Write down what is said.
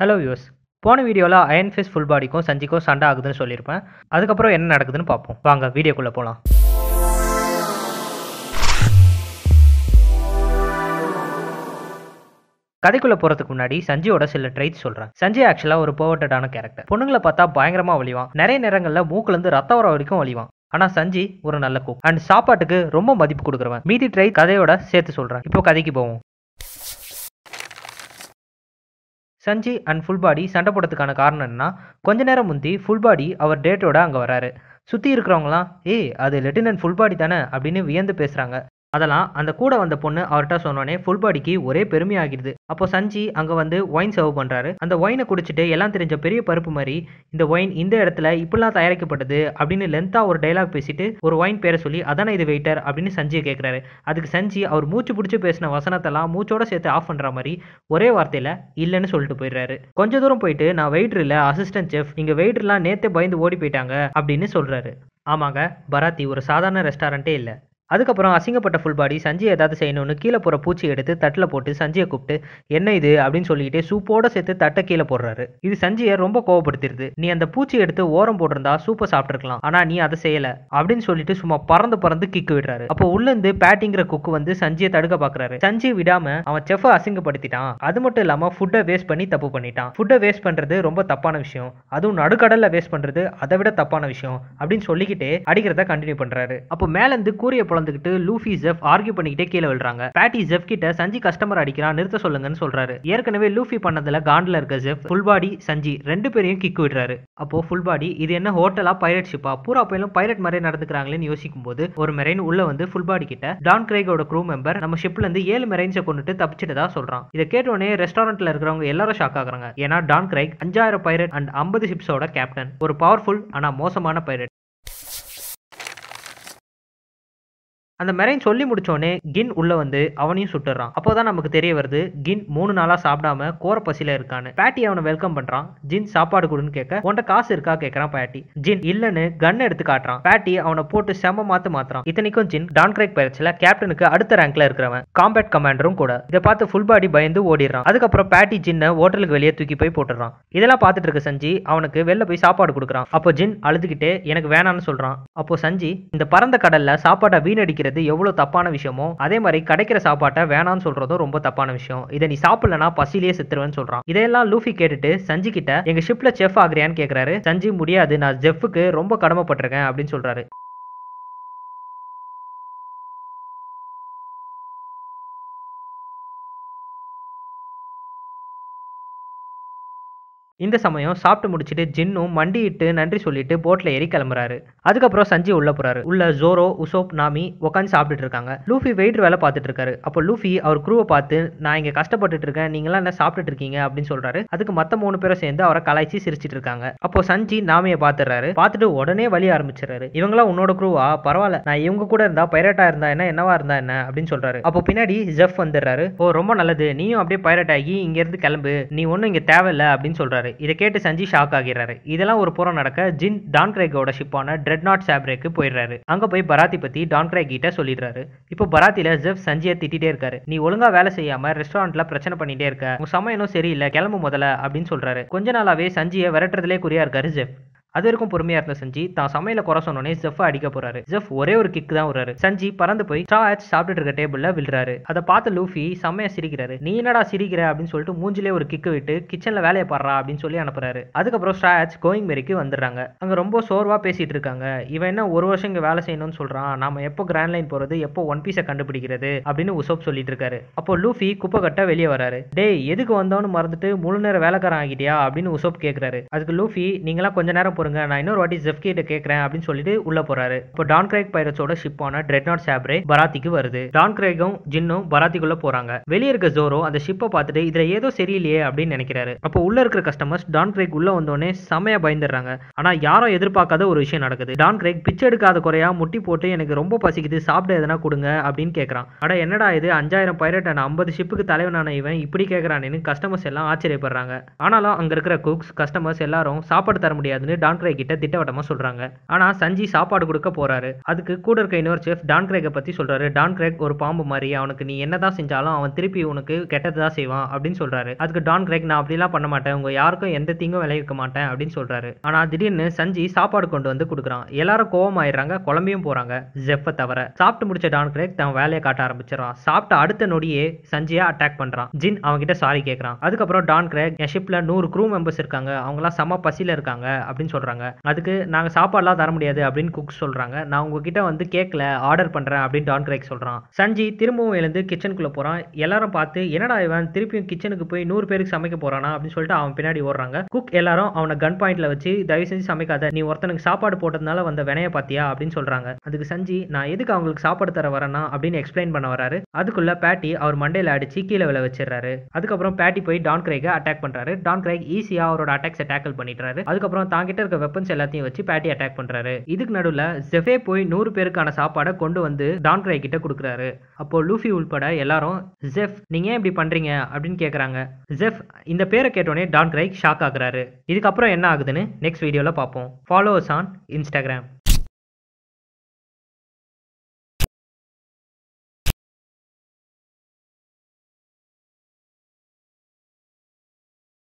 hello யூஸ் போன வீடியோவில் அயன் ஃபேஸ் ஃபுல் பாடிக்கும் சஞ்சிக்கும் சண்டை ஆகுதுன்னு சொல்லியிருப்பேன் அதுக்கப்புறம் என்ன நடக்குதுன்னு பார்ப்போம் வாங்க வீடியோக்குள்ளே போகலாம் கதைக்குள்ள போறதுக்கு முன்னாடி சஞ்சியோட சில ட்ரைட் சொல்றேன் சஞ்சய் ஆக்சுவலா ஒரு போவர்டடான கேரக்டர் பொண்ணுங்களை பார்த்தா பயங்கரமா வலிவான் நிறைய நேரங்களில் மூக்குல இருந்து ரத்த வர வரைக்கும் வலிவான் ஆனா சஞ்சி ஒரு நல்ல குக் அண்ட் சாப்பாட்டுக்கு ரொம்ப மதிப்பு கொடுக்குறவன் மீதி ட்ரை கதையோட சேர்த்து சொல்றேன் இப்போ கதைக்கு போவோம் சஞ்சி அண்ட் ஃபுல் பாடி சண்டை போடுறதுக்கான காரணம் என்னன்னா கொஞ்ச நேரம் முந்தி ஃபுல் பாடி அவர் டேட்டோட அங்கே வராரு சுற்றி இருக்கிறவங்களாம் ஏய் அது லெட்டினன்ட் ஃபுல் பாடி தானே அப்படின்னு வியந்து பேசுகிறாங்க அதெல்லாம் அந்த கூட வந்த பொண்ணு அவர்கிட்ட சொன்னோடனே ஃபுல் பாடிக்கு ஒரே பெருமையாகிடுது அப்போ சஞ்சி அங்கே வந்து ஒயின் சர்வ் பண்ணுறாரு அந்த ஒயினை குடிச்சிட்டு எல்லாம் தெரிஞ்ச பெரிய பருப்பு மாதிரி இந்த ஒயின் இந்த இடத்துல இப்படிலாம் தயாரிக்கப்பட்டது அப்படின்னு லென்த்தாக ஒரு டைலாக் பேசிட்டு ஒரு ஒயின் பேர சொல்லி அதானே இது வெயிட்டர் அப்படின்னு சஞ்சியை கேட்குறாரு அதுக்கு சஞ்சி அவர் மூச்சு பிடிச்சி பேசின வசனத்தெல்லாம் மூச்சோட சேர்த்து ஆஃப் பண்ணுற மாதிரி ஒரே வார்த்தையில் இல்லைன்னு சொல்லிட்டு போயிடுறாரு கொஞ்ச தூரம் போயிட்டு நான் வெயிட்ரு இல்லை அசிஸ்டன்ட் செஃப் இங்கே வெயிட்ருலாம் நேற்றே பயந்து ஓடி போயிட்டாங்க அப்படின்னு சொல்கிறாரு ஆமாங்க பராத்தி ஒரு சாதாரண ரெஸ்டாரண்ட்டே இல்லை அதுக்கப்புறம் அசிங்கப்பட்ட ஃபுல் பாடி சஞ்சய் ஏதாவது செய்யணும்னு கீழே போகிற பூச்சி எடுத்து தட்டில் போட்டு சஞ்சயை கூப்பிட்டு என்ன இது அப்படின்னு சொல்லிக்கிட்டே சூப்போட சேர்த்து தட்டை கீழே போடுறாரு இது சஞ்சயை ரொம்ப கோவப்படுத்திடுது நீ அந்த பூச்சி எடுத்து ஓரம் போட்டிருந்தா சூப்பை சாப்பிட்டுருக்கலாம் ஆனால் நீ அதை செய்யலை அப்படின்னு சொல்லிட்டு சும்மா பறந்து பறந்து கிக்கு விடுறாரு அப்போ உள்ளேருந்து பேட்டிங்கிற குக்கு வந்து சஞ்சயை தடுக்க பார்க்குறாரு சஞ்சய் விடாமல் அவன் செஃபை அசிங்கப்படுத்திட்டான் அது மட்டும் இல்லாமல் ஃபுட்டை வேஸ்ட் பண்ணி தப்பு பண்ணிட்டான் ஃபுட்டை வேஸ்ட் பண்ணுறது ரொம்ப தப்பான விஷயம் அதுவும் நடுக்கடலில் வேஸ்ட் பண்ணுறது அதை விட தப்பான விஷயம் அப்படின்னு சொல்லிக்கிட்டே அடிக்கிறத கண்டினியூ பண்ணுறாரு அப்போ மேலேருந்து கூறிய வந்துகிட்டு லூஃபி ஜெஃப் ஆர்கியூ பண்ணிக்கிட்டே கீழே விழுறாங்க பேட்டி ஜெஃப் கிட்ட சஞ்சி கஸ்டமர் அடிக்கிறான் நிறுத்த சொல்லுங்கன்னு சொல்றாரு ஏற்கனவே லூஃபி பண்ணதுல காண்ட்ல இருக்க ஜெஃப் ஃபுல் பாடி சஞ்சி ரெண்டு பேரையும் கிக் விடுறாரு அப்போ ஃபுல் பாடி இது என்ன ஹோட்டலா பைரட் ஷிப்பா பூரா போயிலும் பைரட் மாதிரி நடந்துக்கிறாங்களேன்னு யோசிக்கும் போது ஒரு மெரைன் உள்ள வந்து ஃபுல் பாடி கிட்ட டான் கிரேகோட க்ரூ மெம்பர் நம்ம ஷிப்ல இருந்து ஏழு மெரைன்ஸை கொண்டுட்டு தப்பிச்சிட்டதா சொல்றான் இதை கேட்டோடனே ரெஸ்டாரண்ட்ல இருக்கிறவங்க எல்லாரும் ஷாக் ஆகுறாங்க ஏன்னா டான் கிரைக் அஞ்சாயிரம் பைரட் அண்ட் ஐம்பது ஷிப்ஸோட கேப்டன் ஒரு பவர்ஃபுல் ஆனா மோசமான பைரட் அந்த மெரைன் சொல்லி முடிச்சோன்னே கின் உள்ள வந்து அவனையும் சுட்டுறான் அப்போதான் நமக்கு தெரிய வருது கின் மூணு நாளா சாப்பிடாம கோர பசியில இருக்கான்னு பேட்டி அவனை வெல்கம் பண்றான் ஜின் சாப்பாடு கொடுன்னு கேட்க உன்ட காசு இருக்கா கேட்கறான் பேட்டி ஜின் இல்லன்னு கன் எடுத்து காட்டுறான் பேட்டி அவனை போட்டு செம மாத்து மாத்துறான் இத்தனைக்கும் ஜின் டான் கிரேக் பயிற்சியில கேப்டனுக்கு அடுத்த ரேங்க்ல இருக்கிறவன் காம்பேட் கமாண்டரும் கூட இதை பார்த்து ஃபுல் பாடி பயந்து ஓடிடுறான் அதுக்கப்புறம் பேட்டி ஜின்னை ஹோட்டலுக்கு வெளியே தூக்கி போய் போட்டுறான் இதெல்லாம் பார்த்துட்டு இருக்க சஞ்சி அவனுக்கு வெளில போய் சாப்பாடு கொடுக்குறான் அப்போ ஜின் அழுதுகிட்டே எனக்கு வேணான்னு சொல்றான் அப்போ சஞ்சி இந்த பறந்த கடல்ல சாப்பாடை வீணடிக்கிற நினைக்கிறது எவ்வளவு தப்பான விஷயமோ அதே மாதிரி கிடைக்கிற சாப்பாட்டை வேணாம்னு சொல்றதும் ரொம்ப தப்பான விஷயம் இதை நீ சாப்பிடலன்னா பசிலேயே செத்துருவேன்னு சொல்றான் இதெல்லாம் லூஃபி கேட்டுட்டு சஞ்சி கிட்ட எங்க ஷிப்ல செஃப் ஆகிறியான்னு கேக்குறாரு சஞ்சி முடியாது நான் ஜெஃப்க்கு ரொம்ப கடமைப்பட்டிருக்கேன் அப்படின்னு சொல்றாரு இந்த சமயம் சாப்பிட்டு முடிச்சுட்டு ஜின்னும் மண்டியிட்டு நன்றி சொல்லிட்டு போட்ல ஏறி கிளம்புறாரு அதுக்கப்புறம் சஞ்சி உள்ள போறாரு உள்ள ஜோரோ உசோப் நாமி உட்காந்து சாப்பிட்டுட்டு இருக்காங்க லூஃபி வெயிட்டர் வேலை பார்த்துட்டு இருக்காரு அப்போ லூஃபி அவர் குரூவை பார்த்து நான் இங்க கஷ்டப்பட்டுட்டு இருக்கேன் நீங்களாம் என்ன சாப்பிட்டு இருக்கீங்க அப்படின்னு சொல்றாரு அதுக்கு மத்த மூணு பேரும் சேர்ந்து அவரை கலாய்ச்சி சிரிச்சிட்டு இருக்காங்க அப்போ சஞ்சி நாமியை பாத்துறாரு பார்த்துட்டு உடனே வழி ஆரம்பிச்சிடறாரு இவங்களாம் உன்னோட குரூவா பரவாயில்ல நான் இவங்க கூட இருந்தா பைரட்டா இருந்தா என்ன என்னவா இருந்தா என்ன அப்படின்னு சொல்றாரு அப்போ பின்னாடி ஜெஃப் வந்துடுறாரு ஓ ரொம்ப நல்லது நீயும் அப்படியே பைரட் ஆகி இங்க இருந்து கிளம்பு நீ ஒன்னும் இங்க தேவையில்ல அப்படின்னு சொல்றாரு சொல்கிறாரு இதை கேட்டு சஞ்சி ஷாக் ஆகிறாரு இதெல்லாம் ஒரு புறம் நடக்க ஜின் டான் கிரேக்கோட ஷிப்பான ட்ரெட் நாட் சாப்ரேக்கு போயிடுறாரு அங்கே போய் பராத்தி பற்றி டான் கிரேக் கிட்ட சொல்லிடுறாரு இப்போ பராத்தியில் ஜெஃப் சஞ்சியை திட்டிகிட்டே இருக்காரு நீ ஒழுங்காக வேலை செய்யாமல் ரெஸ்டாரண்ட்டில் பிரச்சனை பண்ணிகிட்டே இருக்க உங்கள் சமயம் சரியில்லை கிளம்பு முதல்ல அப்படின்னு சொல்கிறாரு கொஞ்ச நாளாவே சஞ்சியை விரட்டுறதுலே குறியாக இருக்காரு ஜெஃப் அது வரைக்கும் பொறுமையா இருந்த சஞ்சி தான் சமையல குறை சொன்னோடனே ஜெஃப் அடிக்க போறாரு ஜெஃப் ஒரே ஒரு கிக் தான் வர்றாரு சஞ்சி பறந்து போய் ஸ்ட்ரா ஆட்ச் சாப்பிட்டு இருக்க டேபிள்ல விழுறாரு அதை பார்த்து லூஃபி சமைய சிரிக்கிறாரு நீ என்னடா சிரிக்கிற அப்படின்னு சொல்லிட்டு மூஞ்சிலே ஒரு கிக்கு விட்டு கிச்சன்ல வேலையை பாடுறா அப்படின்னு சொல்லி அனுப்புறாரு அதுக்கப்புறம் ஸ்ட்ரா ஆட்ச் கோயிங் மேரிக்கு வந்துடுறாங்க அங்க ரொம்ப சோர்வா பேசிட்டு இருக்காங்க இவன் என்ன ஒரு வருஷம் இங்க வேலை செய்யணும்னு சொல்றான் நாம எப்போ கிராண்ட் லைன் போறது எப்போ ஒன் பீஸை கண்டுபிடிக்கிறது அப்படின்னு உசோப் சொல்லிட்டு இருக்காரு அப்போ லூஃபி குப்பை கட்ட வெளியே வராரு டேய் எதுக்கு வந்தோன்னு மறந்துட்டு முழு நேரம் வேலைக்காரன் ஆகிட்டியா அப்படின்னு உசோப் கேட்கிறாரு அதுக்கு லூஃபி நீங்களாம் கொஞ்ச நேரம் பொறுங்க நான் இன்னொரு வாட்டி ஜெஃப் கிட்ட கேட்கறேன் அப்படின்னு சொல்லிட்டு உள்ள போறாரு இப்போ டான் கிரேக் பைரட்ஸோட ஷிப்பான ட்ரெட் நாட் சாப்ரே பராத்திக்கு வருது டான் கிரைக்கும் ஜின்னும் பராத்திக்குள்ள போறாங்க வெளியே இருக்க ஜோரோ அந்த ஷிப்பை பார்த்துட்டு இதுல ஏதோ சரியில்லையே அப்படின்னு நினைக்கிறாரு அப்போ உள்ள இருக்கிற கஸ்டமர்ஸ் டான் கிரேக் உள்ள வந்தோடனே செமையா பயந்துடுறாங்க ஆனா யாரும் எதிர்பார்க்காத ஒரு விஷயம் நடக்குது டான் கிரேக் பிச்சை எடுக்காத குறையா முட்டி போட்டு எனக்கு ரொம்ப பசிக்குது சாப்பிட எதனா கொடுங்க அப்படின்னு கேட்கறான் ஆனா என்னடா இது அஞ்சாயிரம் பைரட் அண்ட் ஐம்பது ஷிப்புக்கு தலைவனான இவன் இப்படி கேட்கறானேன்னு கஸ்டமர்ஸ் எல்லாம் ஆச்சரியப்படுறாங்க ஆனாலும் அங்க இருக்கிற குக்ஸ் கஸ்டமர்ஸ் எல்லாரும் சாப்பாடு தர முடியாதுன்னு டான் டான்கிரே கிட்ட திட்டவட்டமா சொல்றாங்க ஆனா சஞ்சி சாப்பாடு கொடுக்க போறாரு அதுக்கு கூட இருக்க இன்னொரு செஃப் டான் பத்தி சொல்றாரு டான்கிரேக் ஒரு பாம்பு மாதிரி அவனுக்கு நீ என்னதான் செஞ்சாலும் அவன் திருப்பி உனக்கு கெட்டதுதான் செய்வான் அப்படின்னு சொல்றாரு அதுக்கு டான்கிரேக் நான் அப்படிலாம் பண்ண மாட்டேன் உங்க யாருக்கும் எந்த தீங்கும் விளைவிக்க மாட்டேன் அப்படின்னு சொல்றாரு ஆனா திடீர்னு சஞ்சி சாப்பாடு கொண்டு வந்து கொடுக்குறான் எல்லாரும் கோவம் ஆயிடுறாங்க குழம்பியும் போறாங்க ஜெஃப தவிர சாப்பிட்டு முடிச்ச டான் கிரேக் தன் வேலையை காட்ட ஆரம்பிச்சிடறான் சாப்பிட்ட அடுத்த நொடியே சஞ்சியா அட்டாக் பண்றான் ஜின் அவன்கிட்ட சாரி கேட்கறான் அதுக்கப்புறம் டான் கிரேக் என் ஷிப்ல நூறு க்ரூ மெம்பர்ஸ் இருக்காங்க எல்லாம் செம பசியில இருக்காங்க அப்படின்னு சொல்றாங்க சொல்கிறாங்க அதுக்கு நாங்கள் சாப்பாடுலாம் தர முடியாது அப்படின்னு குக் சொல்கிறாங்க நான் உங்ககிட்ட வந்து கேட்கல ஆர்டர் பண்ணுறேன் அப்படின்னு டான் கிரேக் சொல்கிறான் சஞ்சி திரும்பவும் எழுந்து கிச்சனுக்குள்ளே போகிறான் எல்லாரும் பார்த்து என்னடா இவன் திருப்பியும் கிச்சனுக்கு போய் நூறு பேருக்கு சமைக்க போகிறானா அப்படின்னு சொல்லிட்டு அவன் பின்னாடி ஓடுறாங்க குக் எல்லாரும் அவனை கன் பாயிண்ட்ல வச்சு தயவு செஞ்சு சமைக்காத நீ ஒருத்தனுக்கு சாப்பாடு போட்டதுனால வந்த வினைய பார்த்தியா அப்படின்னு சொல்கிறாங்க அதுக்கு சஞ்சி நான் எதுக்கு அவங்களுக்கு சாப்பாடு தர வரேன்னா அப்படின்னு எக்ஸ்பிளைன் பண்ண வராரு அதுக்குள்ள பேட்டி அவர் மண்டையில் அடிச்சு கீழே விளை வச்சிடறாரு அதுக்கப்புறம் பேட்டி போய் டான் கிரேக்கை அட்டாக் பண்ணுறாரு டான் கிரேக் ஈஸியாக அவரோட அட்டாக்ஸை டேக்கிள் பண்ணிடுறாரு அதுக்கப்புறம் தாங்கிட்ட இருக்க வெப்பன்ஸ் எல்லாத்தையும் வச்சு பேட்டி அட்டாக் பண்றாரு இதுக்கு நடுவில் ஜெஃபே போய் நூறு பேருக்கான சாப்பாடை கொண்டு வந்து டான்கிரை கிட்ட கொடுக்குறாரு அப்போ லூஃபி உள்பட எல்லாரும் ஜெஃப் நீங்க ஏன் இப்படி பண்றீங்க அப்படின்னு கேட்குறாங்க ஜெஃப் இந்த பேரை கேட்டோடனே டான்கிரை ஷாக் ஆகுறாரு இதுக்கப்புறம் என்ன ஆகுதுன்னு நெக்ஸ்ட் வீடியோவில் பார்ப்போம் ஃபாலோவர்ஸ் ஆன் இன்ஸ்டாகிராம்